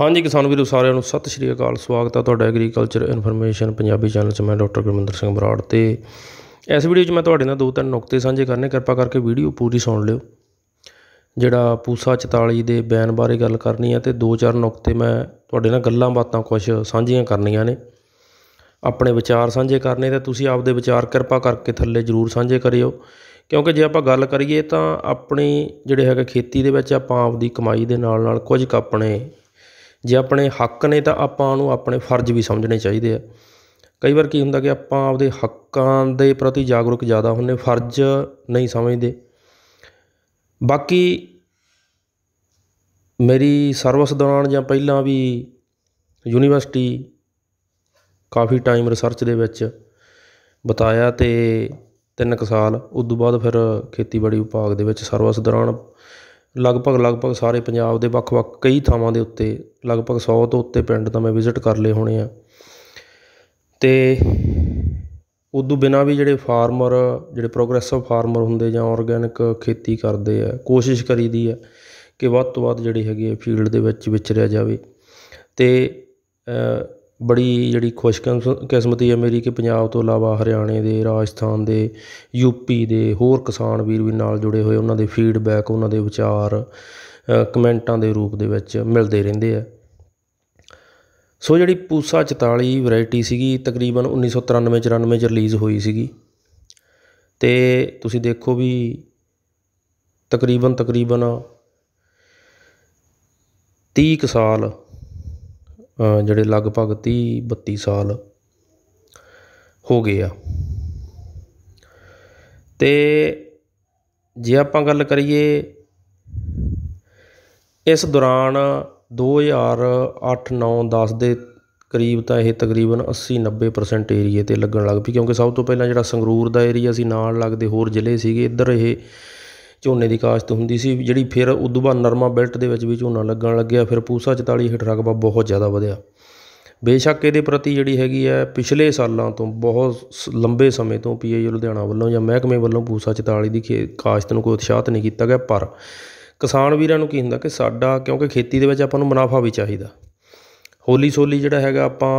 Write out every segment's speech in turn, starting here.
ਹਾਂਜੀ ਕਿਸਾਨ ਵੀਰੋ ਸਾਰਿਆਂ ਨੂੰ ਸਤਿ ਸ਼੍ਰੀ ਅਕਾਲ ਸਵਾਗਤ ਹੈ ਤੁਹਾਡਾ ਐਗਰੀਕਲਚਰ ਇਨਫੋਰਮੇਸ਼ਨ ਪੰਜਾਬੀ ਚੈਨਲ 'ਚ ਮੈਂ ਡਾਕਟਰ ਗੁਰਮਿੰਦਰ ਸਿੰਘ ਬਰਾੜ ਤੇ ਇਸ ਵੀਡੀਓ 'ਚ ਮੈਂ ਤੁਹਾਡੇ ਨਾਲ ਦੋ ਤਿੰਨ ਨੁਕਤੇ ਸਾਂਝੇ ਕਰਨੇ ਕਿਰਪਾ ਕਰਕੇ ਵੀਡੀਓ ਪੂਰੀ ਸੁਣ ਲਿਓ ਜਿਹੜਾ ਪੂਸਾ 44 ਦੇ ਬੈਨ ਬਾਰੇ ਗੱਲ ਕਰਨੀ ਹੈ ਤੇ ਦੋ ਚਾਰ ਨੁਕਤੇ ਮੈਂ ਤੁਹਾਡੇ ਨਾਲ ਗੱਲਾਂ ਬਾਤਾਂ ਕੁਝ ਸਾਂਝੀਆਂ ਕਰਨੀਆਂ ਨੇ ਆਪਣੇ ਵਿਚਾਰ ਸਾਂਝੇ ਕਰਨੇ ਤੇ ਤੁਸੀਂ ਆਪਦੇ ਵਿਚਾਰ ਕਿਰਪਾ ਕਰਕੇ ਥੱਲੇ ਜਰੂਰ ਸਾਂਝੇ ਕਰਿਓ ਕਿਉਂਕਿ ਜੇ ਆਪਾਂ ਗੱਲ ਕਰੀਏ ਤਾਂ ਆਪਣੀ ਜਿਹੜੇ ਹੈਗਾ ਖੇਤੀ ਦੇ ਵਿੱਚ ਆਪਾਂ ਆਪਦੀ ਕਮਾਈ ਦੇ ਨਾਲ ਨਾਲ ਕੁਝ ਕ ਆਪਣੇ ਜੇ ਆਪਣੇ ਹੱਕ ਨੇ ਤਾਂ ਆਪਾਂ ਉਹਨੂੰ ਆਪਣੇ ਫਰਜ਼ ਵੀ ਸਮਝਣੇ ਚਾਹੀਦੇ ਆ ਕਈ ਵਾਰ ਕੀ ਹੁੰਦਾ ਕਿ ਆਪਾਂ ਆਪਦੇ ਹੱਕਾਂ ਦੇ ਪ੍ਰਤੀ ਜਾਗਰੂਕ ਜ਼ਿਆਦਾ ਹੁੰਨੇ ਫਰਜ਼ ਨਹੀਂ ਸਮਝਦੇ ਬਾਕੀ ਮੇਰੀ ਸਰਵਿਸ ਦੌਰਾਨ ਜਾਂ ਪਹਿਲਾਂ ਵੀ ਯੂਨੀਵਰਸਿਟੀ ਕਾਫੀ ਟਾਈਮ ਰਿਸਰਚ ਦੇ ਵਿੱਚ ਬਤਾਇਆ ਤੇ 3 ਸਾਲ ਉਸ ਤੋਂ ਬਾਅਦ ਫਿਰ ਖੇਤੀਬਾੜੀ ਵਿਭਾਗ ਦੇ ਵਿੱਚ ਸਰਵਿਸ ਦੌਰਾਨ ਲਗਭਗ ਲਗਭਗ ਸਾਰੇ ਪੰਜਾਬ ਦੇ ਵੱਖ-ਵੱਖ ਕਈ ਥਾਵਾਂ ਦੇ ਉੱਤੇ ਲਗਭਗ 100 ਤੋਂ ਉੱਤੇ ਪਿੰਡ ਤਾਂ ਮੈਂ ਵਿਜ਼ਿਟ ਕਰ ਲਏ ਹੋਣੇ ਆ ਤੇ ਉਦੋਂ ਬਿਨਾਂ ਵੀ ਜਿਹੜੇ ਫਾਰਮਰ ਜਿਹੜੇ ਪ੍ਰੋਗਰੈਸਿਵ ਫਾਰਮਰ ਹੁੰਦੇ ਜਾਂ ਆਰਗੈਨਿਕ ਖੇਤੀ ਕਰਦੇ ਆ ਕੋਸ਼ਿਸ਼ ਕਰੀਦੀ ਆ ਕਿ ਵੱਧ ਤੋਂ ਵੱਧ ਜਿਹੜੀ ਹੈਗੀ ਫੀਲਡ ਦੇ ਵਿੱਚ ਵਿਚਰਿਆ ਜਾਵੇ ਤੇ ਬੜੀ ਜਿਹੜੀ ਖੁਸ਼ਕਿਸਮਤੀ ਕਿਸਮਤੀ ਹੈ ਮੇਰੀ ਕਿ ਪੰਜਾਬ ਤੋਂ ਇਲਾਵਾ ਹਰਿਆਣੇ ਦੇ ਰਾਜਸਥਾਨ ਦੇ ਯੂਪੀ ਦੇ ਹੋਰ ਕਿਸਾਨ ਵੀਰ ਵੀ ਨਾਲ ਜੁੜੇ ਹੋਏ ਉਹਨਾਂ ਦੇ ਫੀਡਬੈਕ ਉਹਨਾਂ ਦੇ ਵਿਚਾਰ ਕਮੈਂਟਾਂ ਦੇ ਰੂਪ ਦੇ ਵਿੱਚ ਮਿਲਦੇ ਰਹਿੰਦੇ ਆ ਸੋ ਜਿਹੜੀ ਪੂਸਾ 44 ਵੈਰਾਈਟੀ ਸੀਗੀ ਤਕਰੀਬਨ 1993 94 ਚ ਰਿਲੀਜ਼ ਹੋਈ ਸੀਗੀ ਤੇ ਤੁਸੀਂ ਦੇਖੋ ਵੀ ਤਕਰੀਬਨ ਤਕਰੀਬਨ 30 ਸਾਲ ਜਿਹੜੇ ਲਗਭਗ 30 32 ਸਾਲ ਹੋ ਗਏ ਆ ਤੇ ਜੇ ਆਪਾਂ ਗੱਲ ਕਰੀਏ ਇਸ ਦੌਰਾਨ 2008 9 10 ਦੇ ਕਰੀਬ ਤਾਂ ਇਹ ਤਕਰੀਬਨ 80 90% ਏਰੀਏ ਤੇ ਲੱਗਣ ਲੱਗ ਪਈ ਕਿਉਂਕਿ ਸਭ ਤੋਂ ਪਹਿਲਾਂ ਜਿਹੜਾ ਸੰਗਰੂਰ ਦਾ ਏਰੀਆ ਸੀ ਨਾਲ ਲੱਗਦੇ ਹੋਰ ਜ਼ਿਲ੍ਹੇ ਸੀਗੇ ਇੱਧਰ ਇਹ ਝੋਨੇ ਦੀ ਕਾਸ਼ਤ ਹੁੰਦੀ ਸੀ ਜਿਹੜੀ ਫਿਰ ਉਦੋਂ ਬਾਅਦ ਨਰਮਾ ਬੈਲਟ ਦੇ ਵਿੱਚ ਵੀ ਝੋਨਾ ਲੱਗਣ ਲੱਗਿਆ ਫਿਰ ਪੂਸਾ 44 ਹੇਠ ਰਕਬਾ ਬਹੁਤ ਜ਼ਿਆਦਾ ਵਧਿਆ ਬੇਸ਼ੱਕ ਇਹਦੇ ਪ੍ਰਤੀ ਜਿਹੜੀ ਹੈਗੀ ਹੈ ਪਿਛਲੇ ਸਾਲਾਂ ਤੋਂ ਬਹੁਤ ਲੰਬੇ ਸਮੇਂ ਤੋਂ ਪੀਏਯੂ ਲੁਧਿਆਣਾ ਵੱਲੋਂ ਜਾਂ ਮਹਿਕਮੇ ਵੱਲੋਂ ਪੂਸਾ 44 ਦੀ ਕਾਸ਼ਤ ਨੂੰ ਕੋਈ ਉਤਸ਼ਾਹਤ ਨਹੀਂ ਕੀਤਾ ਗਿਆ ਪਰ ਕਿਸਾਨ ਵੀਰਾਂ ਨੂੰ ਕੀ ਹੁੰਦਾ ਕਿ ਸਾਡਾ ਕਿਉਂਕਿ ਖੇਤੀ ਦੇ ਵਿੱਚ ਆਪਾਂ ਨੂੰ ਮੁਨਾਫਾ ਵੀ ਚਾਹੀਦਾ ਹੋਲੀ ਸੋਲੀ ਜਿਹੜਾ ਹੈਗਾ ਆਪਾਂ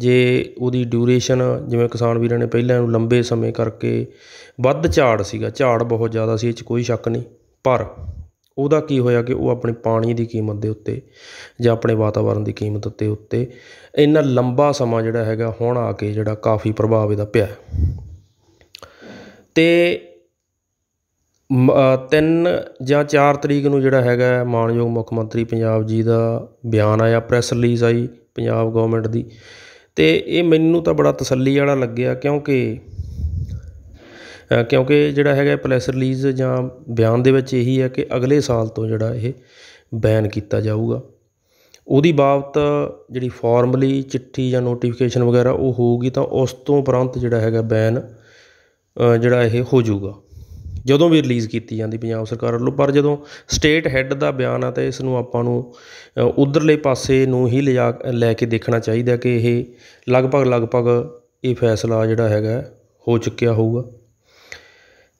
ਜੇ ਉਹਦੀ ਡਿਊਰੇਸ਼ਨ ਜਿਵੇਂ ਕਿਸਾਨ ਵੀਰਾਂ ਨੇ ਪਹਿਲਾਂ ਨੂੰ ਲੰਬੇ ਸਮੇਂ ਕਰਕੇ ਵੱਧ ਝਾੜ ਸੀਗਾ ਝਾੜ ਬਹੁਤ ਜ਼ਿਆਦਾ ਸੀ ਇਹ 'ਚ ਕੋਈ ਸ਼ੱਕ ਨਹੀਂ ਪਰ ਉਹਦਾ ਕੀ ਹੋਇਆ ਕਿ ਉਹ ਆਪਣੇ ਪਾਣੀ ਦੀ ਕੀਮਤ ਦੇ ਉੱਤੇ ਜਾਂ ਆਪਣੇ ਵਾਤਾਵਰਣ ਦੀ ਕੀਮਤ ਦੇ ਉੱਤੇ ਇੰਨਾ ਲੰਬਾ ਸਮਾਂ ਜਿਹੜਾ ਹੈਗਾ ਹੁਣ ਆ ਕੇ ਜਿਹੜਾ ਕਾਫੀ ਪ੍ਰਭਾਵ ਇਹਦਾ ਪਿਆ ਤੇ 3 ਜਾਂ 4 ਤਰੀਕ ਨੂੰ ਜਿਹੜਾ ਹੈਗਾ ਮਾਨਯੋਗ ਮੁੱਖ ਮੰਤਰੀ ਪੰਜਾਬ ਜੀ ਦਾ ਬਿਆਨ ਆਇਆ ਪ੍ਰੈਸ ਰਿਲੀਜ਼ ਆਈ ਪੰਜਾਬ ਗਵਰਨਮੈਂਟ ਦੀ ਤੇ ਇਹ ਮੈਨੂੰ ਤਾਂ ਬੜਾ ਤਸੱਲੀ ਵਾਲਾ ਲੱਗਿਆ ਕਿਉਂਕਿ ਕਿਉਂਕਿ ਜਿਹੜਾ ਹੈਗਾ ਪ੍ਰੈਸ ਰਿਲੀਜ਼ ਜਾਂ ਬਿਆਨ ਦੇ ਵਿੱਚ ਇਹੀ ਹੈ ਕਿ ਅਗਲੇ ਸਾਲ ਤੋਂ ਜਿਹੜਾ ਇਹ ਬੈਨ ਕੀਤਾ ਜਾਊਗਾ ਉਹਦੀ ਬਾਬਤ ਜਿਹੜੀ ਫਾਰਮਲੀ ਚਿੱਠੀ ਜਾਂ ਨੋਟੀਫਿਕੇਸ਼ਨ ਵਗੈਰਾ ਉਹ ਹੋਊਗੀ ਤਾਂ ਉਸ ਤੋਂ ਉਪਰੰਤ ਜਿਹੜਾ ਹੈਗਾ ਬੈਨ ਜਿਹੜਾ ਇਹ ਹੋ ਜਾਊਗਾ ਜਦੋਂ ਵੀ ਰਿਲੀਜ਼ ਕੀਤੀ ਜਾਂਦੀ ਪੰਜਾਬ ਸਰਕਾਰ ਵੱਲੋਂ ਪਰ ਜਦੋਂ ਸਟੇਟ ਹੈੱਡ ਦਾ ਬਿਆਨ ਆ ਤਾਂ ਇਸ ਨੂੰ ਆਪਾਂ ਨੂੰ ਉਧਰਲੇ ਪਾਸੇ ਨੂੰ ਹੀ ਲਿਆ ਲੈ ਕੇ ਦੇਖਣਾ ਚਾਹੀਦਾ ਕਿ ਇਹ ਲਗਭਗ ਲਗਭਗ ਇਹ ਫੈਸਲਾ ਜਿਹੜਾ ਹੈਗਾ ਹੋ ਚੁੱਕਿਆ ਹੋਊਗਾ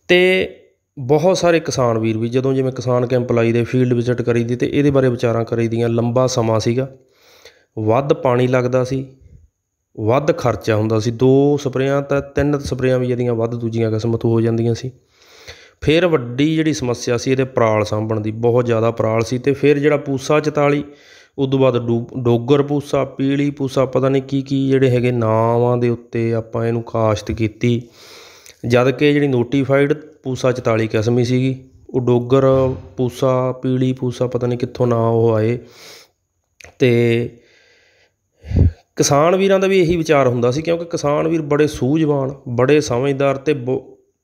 ਤੇ ਬਹੁਤ ਸਾਰੇ ਕਿਸਾਨ ਵੀਰ ਵੀ ਜਦੋਂ ਜਿਵੇਂ ਕਿਸਾਨ ਕੈਂਪ ਲਾਈ ਦੇ ਫੀਲਡ ਵਿਜ਼ਿਟ ਕਰੀ ਦੀ ਤੇ ਇਹਦੇ ਬਾਰੇ ਵਿਚਾਰਾਂ ਕਰੀ ਦੀਆਂ ਲੰਬਾ ਸਮਾਂ ਸੀਗਾ ਵੱਧ ਪਾਣੀ ਲੱਗਦਾ ਸੀ ਵੱਧ ਖਰਚਾ ਹੁੰਦਾ ਸੀ ਦੋ ਸਪਰੇਆਂ ਤਾਂ ਤਿੰਨ ਸਪਰੇਆਂ ਵੀ ਇਹਦੀਆਂ ਵੱਧ ਦੂਜੀਆਂ ਕਿਸਮਤ ਹੋ ਜਾਂਦੀਆਂ ਸੀ ਫਿਰ ਵੱਡੀ ਜਿਹੜੀ ਸਮੱਸਿਆ ਸੀ ਇਹਦੇ ਪਰਾਲ ਸਾਂਭਣ ਦੀ ਬਹੁਤ ਜ਼ਿਆਦਾ ਪਰਾਲ ਸੀ ਤੇ ਫਿਰ ਜਿਹੜਾ ਪੂਸਾ 44 ਉਦੋਂ ਬਾਅਦ ਡੋਗਰ ਪੂਸਾ ਪੀਲੀ ਪੂਸਾ ਪਤਾ ਨਹੀਂ ਕੀ ਕੀ ਜਿਹੜੇ ਹੈਗੇ ਨਾਵਾਂ ਦੇ ਉੱਤੇ ਆਪਾਂ ਇਹਨੂੰ ਕਾਸ਼ਤ ਕੀਤੀ ਜਦ ਕਿ ਜਿਹੜੀ ਨੋਟੀਫਾਈਡ ਪੂਸਾ 44 ਕਿਸਮੀ ਸੀਗੀ ਉਹ ਡੋਗਰ ਪੂਸਾ ਪੀਲੀ ਪੂਸਾ ਪਤਾ ਨਹੀਂ ਕਿੱਥੋਂ ਨਾ ਉਹ ਆਏ ਤੇ ਕਿਸਾਨ ਵੀਰਾਂ ਦਾ ਵੀ ਇਹੀ ਵਿਚਾਰ ਹੁੰਦਾ ਸੀ ਕਿਉਂਕਿ ਕਿਸਾਨ ਵੀਰ ਬੜੇ ਸੂਝਵਾਨ ਬੜੇ ਸਮਝਦਾਰ ਤੇ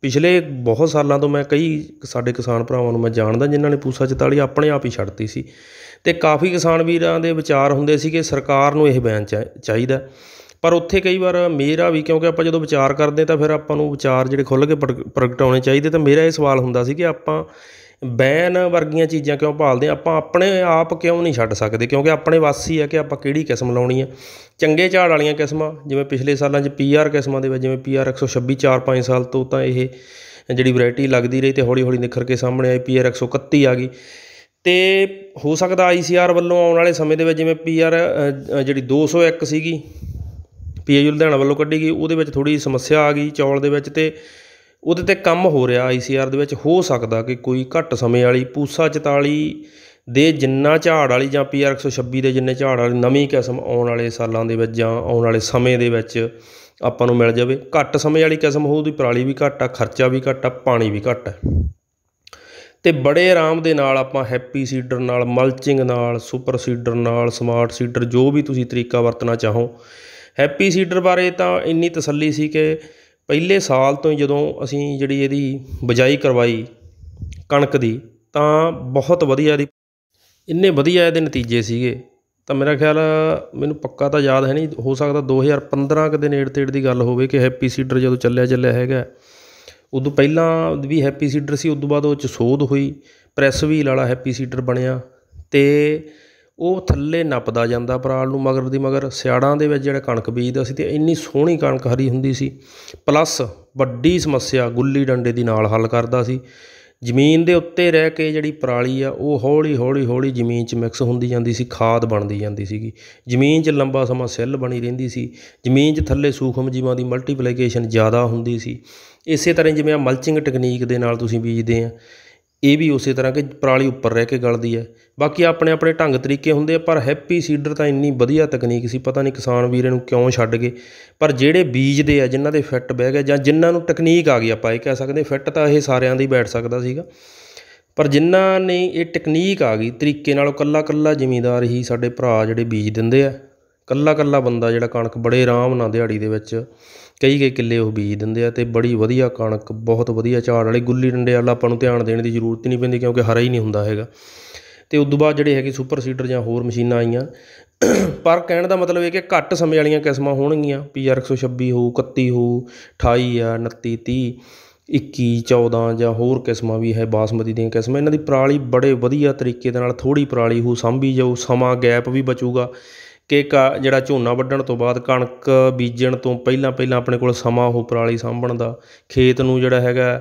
ਪਿਛਲੇ ਬਹੁਤ ਸਾਲਾਂ ਤੋਂ ਮੈਂ ਕਈ ਸਾਡੇ ਕਿਸਾਨ ਭਰਾਵਾਂ ਨੂੰ ਮੈਂ ਜਾਣਦਾ ਜਿਨ੍ਹਾਂ ਨੇ ਪੂਸਾ 44 ਆਪਣੇ ਆਪ ਹੀ ਛੱਡਤੀ ਸੀ ਤੇ ਕਾਫੀ ਕਿਸਾਨ ਵੀਰਾਂ ਦੇ ਵਿਚਾਰ ਹੁੰਦੇ ਸੀ ਕਿ ਸਰਕਾਰ ਨੂੰ ਇਹ ਬੈਨ ਚਾਹੀਦਾ ਪਰ ਉੱਥੇ ਕਈ ਵਾਰ ਮੇਰਾ ਵੀ ਕਿਉਂਕਿ ਆਪਾਂ ਜਦੋਂ ਵਿਚਾਰ ਕਰਦੇ ਤਾਂ ਫਿਰ ਆਪਾਂ ਨੂੰ ਵਿਚਾਰ ਜਿਹੜੇ ਖੁੱਲ੍ਹ ਕੇ ਪ੍ਰਗਟਾਉਣੇ ਚਾਹੀਦੇ ਤਾਂ ਮੇਰਾ ਇਹ ਸਵਾਲ ਹੁੰਦਾ ਸੀ ਕਿ ਆਪਾਂ ਬੈਨ ਵਰਗੀਆਂ ਚੀਜ਼ਾਂ ਕਿਉਂ ਪਾਲਦੇ ਆ ਆਪਾਂ ਆਪਣੇ ਆਪ ਕਿਉਂ ਨਹੀਂ ਛੱਡ ਸਕਦੇ ਕਿਉਂਕਿ ਆਪਣੇ ਵਾਸੀ ਹੀ ਆ ਕਿ ਆਪਾਂ ਕਿਹੜੀ ਕਿਸਮ ਲਾਉਣੀ ਆ ਚੰਗੇ ਝਾੜ ਵਾਲੀਆਂ ਕਿਸਮਾਂ ਜਿਵੇਂ ਪਿਛਲੇ ਸਾਲਾਂ 'ਚ ਪੀਆਰ ਕਿਸਮਾਂ ਦੇ ਵਿੱਚ ਜਿਵੇਂ ਪੀਆਰ 126 4-5 ਸਾਲ ਤੋਂ ਤਾਂ ਇਹ ਜਿਹੜੀ ਵੈਰਾਈਟੀ ਲੱਗਦੀ ਰਹੀ ਤੇ ਹੌਲੀ-ਹੌਲੀ ਨਿਖਰ ਕੇ ਸਾਹਮਣੇ ਆਈ ਪੀਆਰ 131 ਆ ਗਈ ਤੇ ਹੋ ਸਕਦਾ ਆਈਸੀਆਰ ਵੱਲੋਂ ਆਉਣ ਵਾਲੇ ਸਮੇਂ ਦੇ ਵਿੱਚ ਜਿਵੇਂ ਪੀਆਰ ਜਿਹੜੀ 201 ਸੀਗੀ ਪੀਏ ਲੁਧਿਆਣਾ ਵੱਲੋਂ ਕੱਢੀ ਗਈ ਉਹਦੇ ਵਿੱਚ ਥੋੜੀ ਸਮੱਸਿਆ ਆ ਗਈ ਚੌਲ ਦੇ ਵਿੱਚ ਤੇ ਉਹਦੇ ਤੇ ਕੰਮ ਹੋ ਰਿਹਾ ਆਈਸੀਆਰ ਦੇ ਵਿੱਚ ਹੋ ਸਕਦਾ ਕਿ ਕੋਈ ਘੱਟ ਸਮੇਂ ਵਾਲੀ ਪੂਸਾ 44 ਦੇ ਜਿੰਨਾ ਝਾੜ ਵਾਲੀ ਜਾਂ ਪੀਆਰ 126 ਦੇ ਜਿੰਨੇ ਝਾੜ ਵਾਲੀ ਨਵੀਂ ਕਿਸਮ ਆਉਣ ਵਾਲੇ ਸਾਲਾਂ ਦੇ ਵਿੱਚ ਜਾਂ ਆਉਣ ਵਾਲੇ ਸਮੇਂ ਦੇ ਵਿੱਚ ਆਪਾਂ ਨੂੰ ਮਿਲ ਜਾਵੇ ਘੱਟ ਸਮੇਂ ਵਾਲੀ ਕਿਸਮ ਹੋਊ ਉਹਦੀ ਪਰਾਲੀ ਵੀ ਘੱਟ ਆ ਖਰਚਾ ਵੀ ਘੱਟ ਆ ਪਾਣੀ ਵੀ ਘੱਟ ਆ ਤੇ ਬੜੇ ਆਰਾਮ ਦੇ ਨਾਲ ਆਪਾਂ ਹੈਪੀ ਸੀਡਰ ਨਾਲ ਮਲਚਿੰਗ ਨਾਲ ਸੁਪਰ ਸੀਡਰ ਨਾਲ ਸਮਾਰਟ ਸੀਡਰ ਜੋ ਵੀ ਤੁਸੀਂ ਤਰੀਕਾ ਵਰਤਣਾ ਚਾਹੋ ਹੈਪੀ ਸੀਡਰ ਬਾਰੇ ਤਾਂ ਇੰਨੀ ਤਸੱਲੀ ਸੀ ਕਿ ਪਹਿਲੇ ਸਾਲ ਤੋਂ ਜਦੋਂ ਅਸੀਂ ਜਿਹੜੀ ਇਹਦੀ ਬਜਾਈ ਕਰਵਾਈ ਕਣਕ ਦੀ ਤਾਂ ਬਹੁਤ ਵਧੀਆ ਦੀ ਇੰਨੇ ਵਧੀਆ ਇਹਦੇ ਨਤੀਜੇ ਸੀਗੇ ਤਾਂ ਮੇਰਾ ਖਿਆਲ ਮੈਨੂੰ ਪੱਕਾ ਤਾਂ ਯਾਦ ਹੈ ਨਹੀਂ ਹੋ ਸਕਦਾ 2015 ਕਦੇ ਦੇ ਨੇੜੇ ਤੇੜ ਦੀ ਗੱਲ ਹੋਵੇ ਕਿ ਹੈਪੀ ਸੀਡਰ ਜਦੋਂ ਚੱਲਿਆ ਚੱਲਿਆ ਹੈਗਾ ਉਦੋਂ ਪਹਿਲਾਂ ਵੀ ਹੈਪੀ ਸੀਡਰ ਸੀ ਉਦੋਂ ਬਾਅਦ ਉਹ ਚ ਸੋਧ ਹੋਈ ਪ੍ਰੈਸ ਵੀ ਲਾਲਾ ਹੈਪੀ ਸੀਡਰ ਬਣਿਆ ਤੇ ਉਹ ਥੱਲੇ ਨੱਪਦਾ ਜਾਂਦਾ ਪਰਾਲ ਨੂੰ ਮਗਰ ਦੀ ਮਗਰ ਸਿਆੜਾਂ ਦੇ ਵਿੱਚ ਜਿਹੜਾ ਕਣਕ ਬੀਜਦਾ ਸੀ ਤੇ ਇੰਨੀ ਸੋਹਣੀ ਕਣਕ ਹਰੀ ਹੁੰਦੀ ਸੀ ਪਲੱਸ ਵੱਡੀ ਸਮੱਸਿਆ ਗੁੱਲੀ ਡੰਡੇ ਦੀ ਨਾਲ ਹੱਲ ਕਰਦਾ ਸੀ ਜ਼ਮੀਨ ਦੇ ਉੱਤੇ ਰਹਿ ਕੇ ਜਿਹੜੀ ਪਰਾਲੀ ਆ ਉਹ ਹੌਲੀ ਹੌਲੀ ਹੌਲੀ ਜ਼ਮੀਨ 'ਚ ਮਿਕਸ ਹੁੰਦੀ ਜਾਂਦੀ ਸੀ ਖਾਦ ਬਣਦੀ ਜਾਂਦੀ ਸੀਗੀ ਜ਼ਮੀਨ 'ਚ ਲੰਬਾ ਸਮਾਂ ਸੈੱਲ ਬਣੀ ਰਹਿੰਦੀ ਸੀ ਜ਼ਮੀਨ 'ਚ ਥੱਲੇ ਸੂਖਮ ਜੀਵਾਂ ਦੀ ਮਲਟੀਪਲੀਕੇਸ਼ਨ ਜ਼ਿਆਦਾ ਹੁੰਦੀ ਸੀ ਇਸੇ ਤਰ੍ਹਾਂ ਜਿਵੇਂ ਆ ਮਲਚਿੰਗ ਟੈਕਨੀਕ ਦੇ ਨਾਲ ਤੁਸੀਂ ਬੀਜਦੇ ਆ ਇਹ ਵੀ ਉਸੇ ਤਰ੍ਹਾਂ ਕਿ ਪਰਾਲੀ ਉੱਪਰ ਰਹਿ ਕੇ ਗਲਦੀ ਹੈ ਬਾਕੀ ਆਪਣੇ ਆਪਣੇ ਢੰਗ ਤਰੀਕੇ ਹੁੰਦੇ ਆ ਪਰ ਹੈਪੀ ਸੀਡਰ ਤਾਂ ਇੰਨੀ ਵਧੀਆ ਤਕਨੀਕ ਸੀ ਪਤਾ ਨਹੀਂ ਕਿਸਾਨ ਵੀਰੇ ਨੂੰ ਕਿਉਂ ਛੱਡ ਗਏ ਪਰ ਜਿਹੜੇ ਬੀਜਦੇ ਆ ਜਿਨ੍ਹਾਂ ਦੇ ਫਿੱਟ ਬਹਿ ਗਏ ਜਾਂ ਜਿਨ੍ਹਾਂ ਨੂੰ ਟੈਕਨੀਕ ਆ ਗਈ ਆਪਾਂ ਇਹ ਕਹਿ ਸਕਦੇ ਫਿੱਟ ਤਾਂ ਇਹ ਸਾਰਿਆਂ ਦੀ ਬੈਠ ਸਕਦਾ ਸੀਗਾ ਪਰ ਜਿਨ੍ਹਾਂ ਨੇ ਇਹ ਟੈਕਨੀਕ ਆ ਗਈ ਤਰੀਕੇ ਨਾਲ ਕੱਲਾ ਕੱਲਾ ਜ਼ਿਮੀਂਦਾਰ ਹੀ ਸਾਡੇ ਭਰਾ ਜਿਹੜੇ ਬੀਜ ਦਿੰਦੇ ਆ ਕੱਲਾ ਕੱਲਾ ਬੰਦਾ ਜਿਹੜਾ ਕਣਕ ਬੜੇ ਆਰਾਮ ਨਾਲ ਦਿਹਾੜੀ ਦੇ ਵਿੱਚ ਕਈ ਕਈ ਕਿੱਲੇ ਉਹ ਬੀਜ ਦਿੰਦੇ ਆ ਤੇ ਬੜੀ ਵਧੀਆ ਕਣਕ ਬਹੁਤ ਵਧੀਆ ਝਾੜ ਵਾਲੀ ਗੁੱਲੀ ਡੰਡੇ ਵਾਲਾ ਆਪਾਂ ਨੂੰ ਧਿਆਨ ਦੇਣ ਦੀ ਜ਼ਰੂਰਤ ਨਹੀਂ ਪੈਂਦੀ ਕਿਉਂਕਿ ਹਰਾ ਹੀ ਨਹੀਂ ਹੁੰਦਾ ਹੈਗਾ ਤੇ ਉਸ ਤੋਂ ਬਾਅਦ ਜਿਹੜੇ ਹੈਗੇ ਸੁਪਰ ਸੀਡਰ ਜਾਂ ਹੋਰ ਮਸ਼ੀਨਾਂ ਆਈਆਂ ਪਰ ਕਹਿਣ ਦਾ ਮਤਲਬ ਇਹ ਕਿ ਘੱਟ ਸਮੇਂ ਵਾਲੀਆਂ ਕਿਸਮਾਂ ਹੋਣਗੀਆਂ ਪੀਆਰ 126 ਹੋਊ 31 ਹੋਊ 28 ਆ 29 30 21 14 ਜਾਂ ਹੋਰ ਕਿਸਮਾਂ ਵੀ ਹੈ ਬਾਸਮਤੀ ਦੀਆਂ ਕਿਸਮਾਂ ਇਹਨਾਂ ਦੀ ਪਰਾਲੀ ਬੜੇ ਵਧੀਆ ਤਰੀਕੇ ਦੇ ਨਾਲ ਥੋੜੀ ਪਰਾਲੀ ਹੋ ਸੰਭੀ ਜਾਊ ਸਮਾਂ ਗੈਪ ਵੀ ਬਚੂਗਾ ਕਿ ਜਿਹੜਾ ਝੋਨਾ ਵੱਢਣ ਤੋਂ ਬਾਅਦ ਕਣਕ ਬੀਜਣ ਤੋਂ ਪਹਿਲਾਂ ਪਹਿਲਾਂ ਆਪਣੇ ਕੋਲ ਸਮਾਂ ਉਹ ਪਰਾਲੀ ਸਾਂਭਣ ਦਾ ਖੇਤ ਨੂੰ ਜਿਹੜਾ ਹੈਗਾ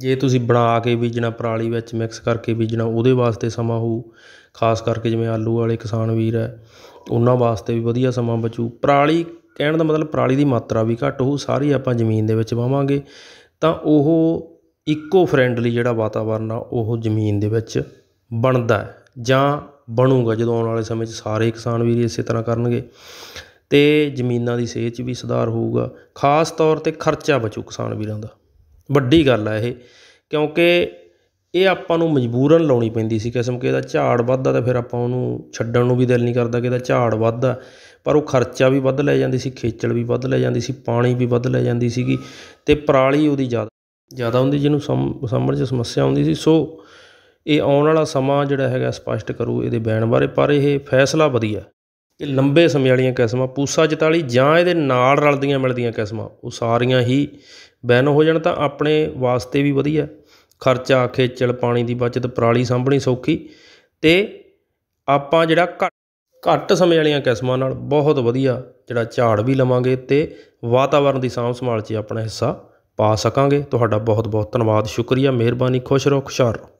ਜੇ ਤੁਸੀਂ ਬਣਾ ਕੇ ਬੀਜਣਾ ਪਰਾਲੀ ਵਿੱਚ ਮਿਕਸ ਕਰਕੇ ਬੀਜਣਾ ਉਹਦੇ ਵਾਸਤੇ ਸਮਾਂ ਹੋ ਖਾਸ ਕਰਕੇ ਜਿਵੇਂ ਆਲੂ ਵਾਲੇ ਕਿਸਾਨ ਵੀਰ ਹੈ ਉਹਨਾਂ ਵਾਸਤੇ ਵੀ ਵਧੀਆ ਸਮਾਂ ਬਚੂ ਪਰਾਲੀ ਕਹਿਣ ਦਾ ਮਤਲਬ ਪਰਾਲੀ ਦੀ ਮਾਤਰਾ ਵੀ ਘੱਟ ਹੋ ਸਾਰੀ ਆਪਾਂ ਜ਼ਮੀਨ ਦੇ ਵਿੱਚ ਵਾਵਾਂਗੇ ਤਾਂ ਉਹ ਇਕੋ ਫ੍ਰੈਂਡਲੀ ਜਿਹੜਾ ਵਾਤਾਵਰਨ ਆ ਉਹ ਜ਼ਮੀਨ ਦੇ ਵਿੱਚ ਬਣਦਾ ਜਾਂ ਬਣੂਗਾ ਜਦੋਂ ਆਉਣ ਵਾਲੇ ਸਮੇਂ 'ਚ ਸਾਰੇ ਕਿਸਾਨ ਵੀਰ ਇਸੇ ਤਰ੍ਹਾਂ ਕਰਨਗੇ ਤੇ ਜ਼ਮੀਨਾਂ ਦੀ ਸਿਹਤ 'ਚ ਵੀ ਸੁਧਾਰ ਹੋਊਗਾ ਖਾਸ ਤੌਰ 'ਤੇ ਖਰਚਾ ਬਚੂ ਕਿਸਾਨ ਵੀਰਾਂ ਦਾ ਵੱਡੀ ਗੱਲ ਆ ਇਹ ਕਿਉਂਕਿ ਇਹ ਆਪਾਂ ਨੂੰ ਮਜਬੂਰਨ ਲਾਉਣੀ ਪੈਂਦੀ ਸੀ ਕਿਸਮ ਕਿ ਇਹਦਾ ਝਾੜ ਵੱਧਦਾ ਤਾਂ ਫਿਰ ਆਪਾਂ ਉਹਨੂੰ ਛੱਡਣ ਨੂੰ ਵੀ ਦਿਲ ਨਹੀਂ ਕਰਦਾ ਕਿ ਇਹਦਾ ਝਾੜ ਵੱਧਦਾ ਪਰ ਉਹ ਖਰਚਾ ਵੀ ਵੱਧ ਲੈ ਜਾਂਦੀ ਸੀ ਖੇਚਲ ਵੀ ਵੱਧ ਲੈ ਜਾਂਦੀ ਸੀ ਪਾਣੀ ਵੀ ਵੱਧ ਲੈ ਜਾਂਦੀ ਸੀਗੀ ਤੇ ਪਰਾਲੀ ਉਹਦੀ ਜ਼ਿਆਦਾ ਜ਼ਿਆਦਾ ਹੁੰਦੀ ਜਿਹਨੂੰ ਸਮਝ ਸਮਝ ਸਮੱਸਿਆ ਆਉਂਦੀ ਸੀ ਸੋ ਇਹ ਆਉਣ ਵਾਲਾ ਸਮਾਂ ਜਿਹੜਾ ਹੈਗਾ ਸਪਸ਼ਟ ਕਰੂ ਇਹਦੇ ਬੈਣ ਬਾਰੇ ਪਰ ਇਹ ਫੈਸਲਾ ਵਧੀਆ ਕਿ ਲੰਬੇ ਸਮੇਂ ਵਾਲੀਆਂ ਕਿਸਮਾਂ ਪੂਸਾ 44 ਜਾਂ ਇਹਦੇ ਨਾਲ ਰਲਦੀਆਂ ਮਿਲਦੀਆਂ ਕਿਸਮਾਂ ਉਹ ਸਾਰੀਆਂ ਹੀ ਬੈਨ ਹੋ ਜਾਣ ਤਾਂ ਆਪਣੇ ਵਾਸਤੇ ਵੀ ਵਧੀਆ ਖਰਚਾ ਖੇਚਲ ਪਾਣੀ ਦੀ ਬਚਤ ਪਰਾਲੀ ਸਾਂਭਣੀ ਸੌਖੀ ਤੇ ਆਪਾਂ ਜਿਹੜਾ ਘੱਟ ਸਮੇਂ ਵਾਲੀਆਂ ਕਿਸਮਾਂ ਨਾਲ ਬਹੁਤ ਵਧੀਆ ਜਿਹੜਾ ਝਾੜ ਵੀ ਲਵਾਂਗੇ ਤੇ ਵਾਤਾਵਰਣ ਦੀ ਸਾਂਭ ਸੰਭਾਲ 'ਚ ਆਪਣਾ ਹਿੱਸਾ ਪਾ ਸਕਾਂਗੇ ਤੁਹਾਡਾ ਬਹੁਤ ਬਹੁਤ ਧੰਨਵਾਦ ਸ਼ੁਕਰੀਆ ਮਿਹਰਬਾਨੀ ਖੁਸ਼ ਰਹੋ ਖੁਸ਼ਹਾਲ ਰਹੋ